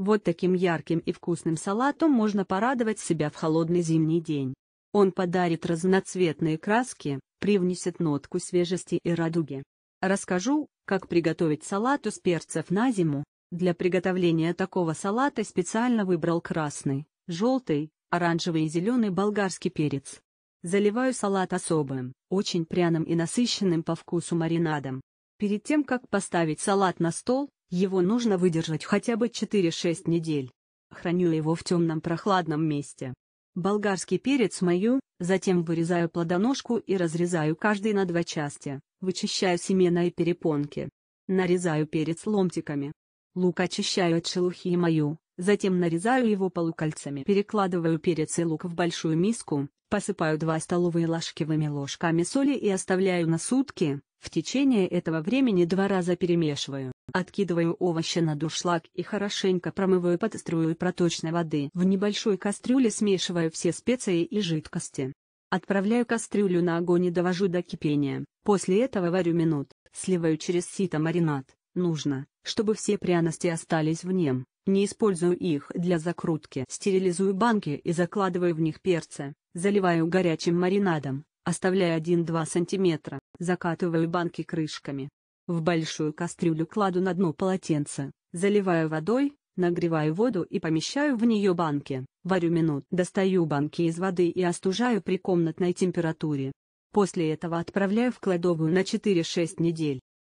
Вот таким ярким и вкусным салатом можно порадовать себя в холодный зимний день. Он подарит разноцветные краски, привнесет нотку свежести и радуги. Расскажу, как приготовить салат из перцев на зиму. Для приготовления такого салата специально выбрал красный, желтый, оранжевый и зеленый болгарский перец. Заливаю салат особым, очень пряным и насыщенным по вкусу маринадом. Перед тем, как поставить салат на стол, его нужно выдержать хотя бы 4-6 недель. Храню его в темном прохладном месте. Болгарский перец мою, затем вырезаю плодоножку и разрезаю каждый на два части, вычищаю семена и перепонки. Нарезаю перец ломтиками. Лук очищаю от шелухи и мою, затем нарезаю его полукольцами. Перекладываю перец и лук в большую миску, посыпаю два столовые ложковыми ложками соли и оставляю на сутки, в течение этого времени два раза перемешиваю. Откидываю овощи на дуршлаг и хорошенько промываю под струю проточной воды. В небольшой кастрюле смешиваю все специи и жидкости. Отправляю кастрюлю на огонь и довожу до кипения. После этого варю минут, сливаю через сито маринад. Нужно, чтобы все пряности остались в нем. Не использую их для закрутки. Стерилизую банки и закладываю в них перцы. Заливаю горячим маринадом, оставляя 1-2 см. Закатываю банки крышками. В большую кастрюлю кладу на дно полотенце, заливаю водой, нагреваю воду и помещаю в нее банки, варю минут. Достаю банки из воды и остужаю при комнатной температуре. После этого отправляю в кладовую на 4-6 недель.